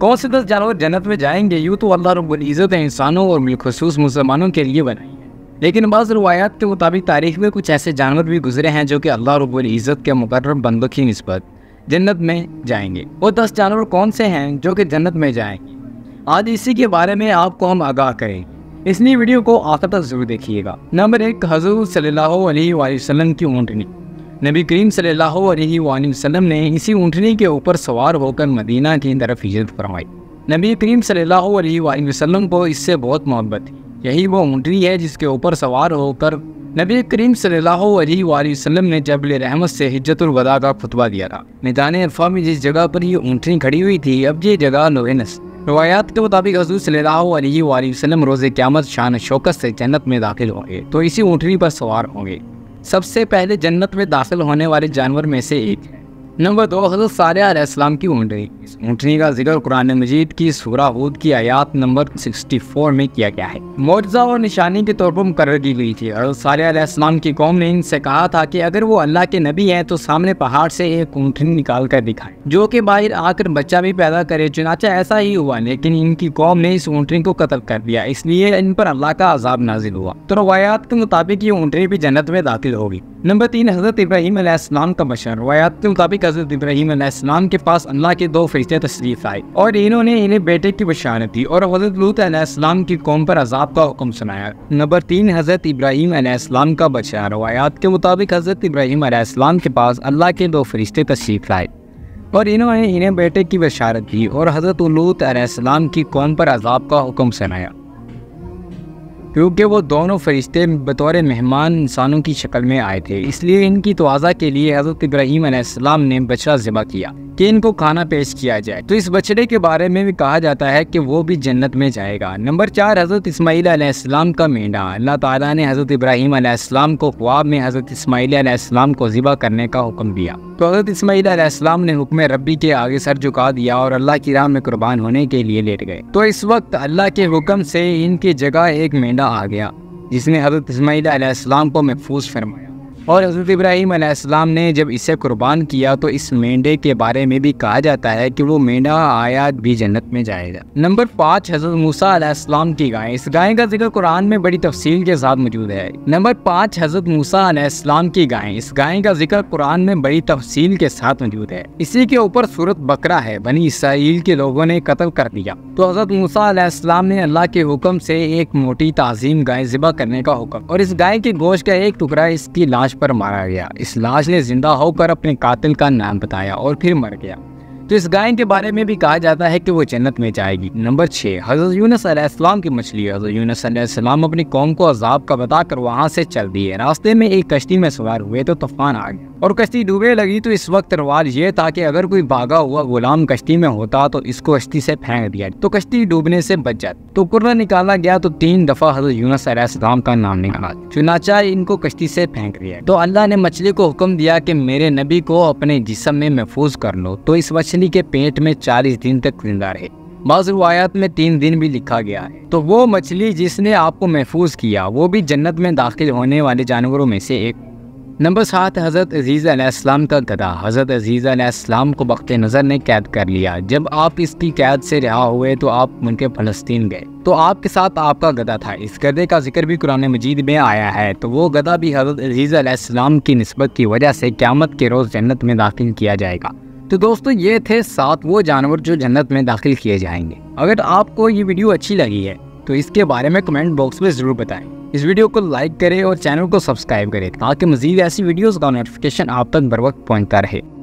कौन से दस जानवर जन्नत में जाएंगे यूँ तो अल्लाह रब्ज़त इंसानों और बिलखसूस मुसलमानों के लिए बनाई है लेकिन बाज़ रवायात के मुताबिक तारीख में कुछ ऐसे जानवर भी गुजरे हैं जो कि अल्लाह इज़्ज़त के मुकर बंदों की नस्बत जन्नत में जाएंगे वो दस जानवर कौन से हैं जो कि जन्नत में जाएंगे आज इसी के बारे में आपको हम आगाह करें इसलिए वीडियो को आखिर तक ज़रूर देखिएगा नंबर एक हजूर सल्लल्लाहु अलैहि वसल्लम की ऊँटनी नबी करीम सल्लल्लाहु ने इसी ऊँटनी के ऊपर सवार होकर मदीना की तरफ हिजरत फरमाई नबी करीम सल्लल्लाहु को इससे बहुत मोहब्बत थी यही वो ऊँटनी है जिसके ऊपर सवार होकर नबी करीम सल्लल्लाहु ने जबल रहमत से हिजतुलवदा का खुतबा दिया था मैदान अरफा में जिस जगह पर ये ऊँटनी खड़ी हुई थी अब ये जगह नोवेनस रवायात के मुताबिक हजू सल्ला वसलम रोज़ क़्यामत शान शौकत से जन्नत में दाखिल होंगे तो इसी ऊँटनी पर सवार होंगे सबसे पहले जन्नत में दाखिल होने वाले जानवर में से एक नंबर दो हजरत सारियाम की ऊँटनी इस ऊँटनी का जिक्र कुरान मजीद की सूरा हूद की आयात नंबर 64 में किया गया है मुआवजा और निशानी के तौर पर मुकर की गई थी सारे की कौम ने इनसे कहा था कि अगर वो अल्लाह के नबी हैं तो सामने पहाड़ से एक ऊँटनी निकाल कर दिखाए जो कि बाहर आकर बच्चा भी पैदा करे चुनाचा ऐसा ही हुआ लेकिन इनकी कौम ने इस ऊँटनी को कतल कर दिया इसलिए इन पर अल्लाह का आजाब नाजिल हुआ तो रवायात के मुताबिक ये ऊँटनी भी जन्नत में दाखिल होगी नंबर तीन हज़रत इब्राहिम इस्लाम का मशहर रवायात के मुताबिक हज़रत इब्राहीम इस्लाम के पास अल्लाह के दो फरिश्ते तशरीफ आए और इन्होंने इन्हें बेटे की बशारत दी और हजरत लूत आसमाम की कौम पर अजाब का हुक्म सुनाया नंबर तीन हज़रत इब्राहिम आसमाम का बशहर रवायात के मुताबिक हज़रत इब्राहिम आसमाम के पास अल्लाह के दो फरिश्ते तशरीफ लाए और इन्होंने इन्हें बेटे की बशारत दी और हज़रत लूत आसमाम की कौम पर अजाब का हुक्म सुनाया क्योंकि वो दोनों फरिश्ते बतौर मेहमान इंसानों की शक्ल में आए थे इसलिए इनकी तोज़ा के लिए हज़रत इब्राहिम ने बछड़ा ज़िबा किया कि इनको खाना पेश किया जाए तो इस बछड़े के बारे में भी कहा जाता है कि वो भी जन्नत में जाएगा नंबर चार हज़रत इसमाईलम का मेढा अल्लाह ताला ने हज़रत इब्राहिम आलाम को ख्वाब में हज़रत इसमाईलम को ज़िबा करने का हुक्म दिया तो हज़रत इसमाईलम ने हुक्म रबी के आगे सर झुका दिया और अल्लाह की राह में कुर्बान होने के लिए लेट गए तो इस वक्त अल्लाह के हुक्म से इनकी जगह एक मेढा आ गया जिसने हज़रत इसमाईलम को महफूज फरमाया और हज़रत इब्राहिम आसमाम ने जब इसे कुर्बान किया तो इस मेंढे के बारे में भी कहा जाता है कि वो मेंढा आया भी जन्नत में जाएगा नंबर पाँच हज़रत मूसा आसमाम की गाय इस गाय का जिक्र कुरान में बड़ी तफसील के साथ मौजूद है नंबर पाँच हज़रत मूसा आसमाम की गाय इस गाय का जिक्र कुरान में बड़ी तफसील के साथ मौजूद है इसी के ऊपर सूरत बकरा है बनी इसराइल के लोगों ने कत्ल कर दिया तो हज़रत मूसा आसमाम ने अल्लाह के हुक्म से एक मोटी तज़ीम गाय ज़िबा करने का हुक्म और इस गाय के गोश का एक टुकड़ा इसकी लाश पर मारा गया इस लाश ने जिंदा होकर अपने कातिल का नाम बताया और फिर मर गया तो इस गाय के बारे में भी कहा जाता है कि वो जन्नत में जाएगी नंबर छः हज़रत अलैहिस्सलाम की मछली हज़रत अलैहिस्सलाम अपनी कौम को अजाब का बताकर वहाँ से चल दिए रास्ते में एक कश्ती में सवार हुए तो तूफान आ गया और कश्ती डूबे लगी तो इस वक्त रवाज ये था कि अगर कोई भागा हुआ गुलाम कश्ती में होता तो इसको कश्ती से फेंक दिया तो कश्ती डूबने से बच जाती तो कुर्रा निकाला गया तो तीन दफा हजरत यूनस अलैहिस्सलाम का नाम निकाला चुनाचा इनको कश्ती से फेंक दिया तो अल्लाह ने मछली को हुक्म दिया कि मेरे नबी को अपने जिसम में महफूज कर लो तो इस मछली के पेट में चालीस दिन तक जिंदा रहे बाज़ रवायात में तीन दिन भी लिखा गया है तो वो मछली जिसने आपको महफूज किया वो भी जन्नत में दाखिल होने वाले जानवरों में से एक नंबर सात हज़रत अजीज़म का गदा हज़रत अजीज़ को वक्त नज़र ने कैद कर लिया जब आप इसकी कैद से रिहा हुए तो आप मुल्क फ़लस्तीन गए तो आपके साथ आपका गदा था इस गदे का जिक्र भी कुरान मजीद में आया है तो वो गदा भी हज़रत अजीज़म की नस्बत की वजह से क्यामत के रोज़ जन्नत में दाखिल किया जाएगा तो दोस्तों ये थे सात वो जानवर जो जन्नत में दाखिल किए जाएंगे अगर आपको ये वीडियो अच्छी लगी है तो इसके बारे में कमेंट बॉक्स में ज़रूर बताएँ इस वीडियो को लाइक करें और चैनल को सब्सक्राइब करें ताकि मजीद ऐसी वीडियोज़ का नोटिफिकेशन आप तक बर वक्त पहुँचता रहे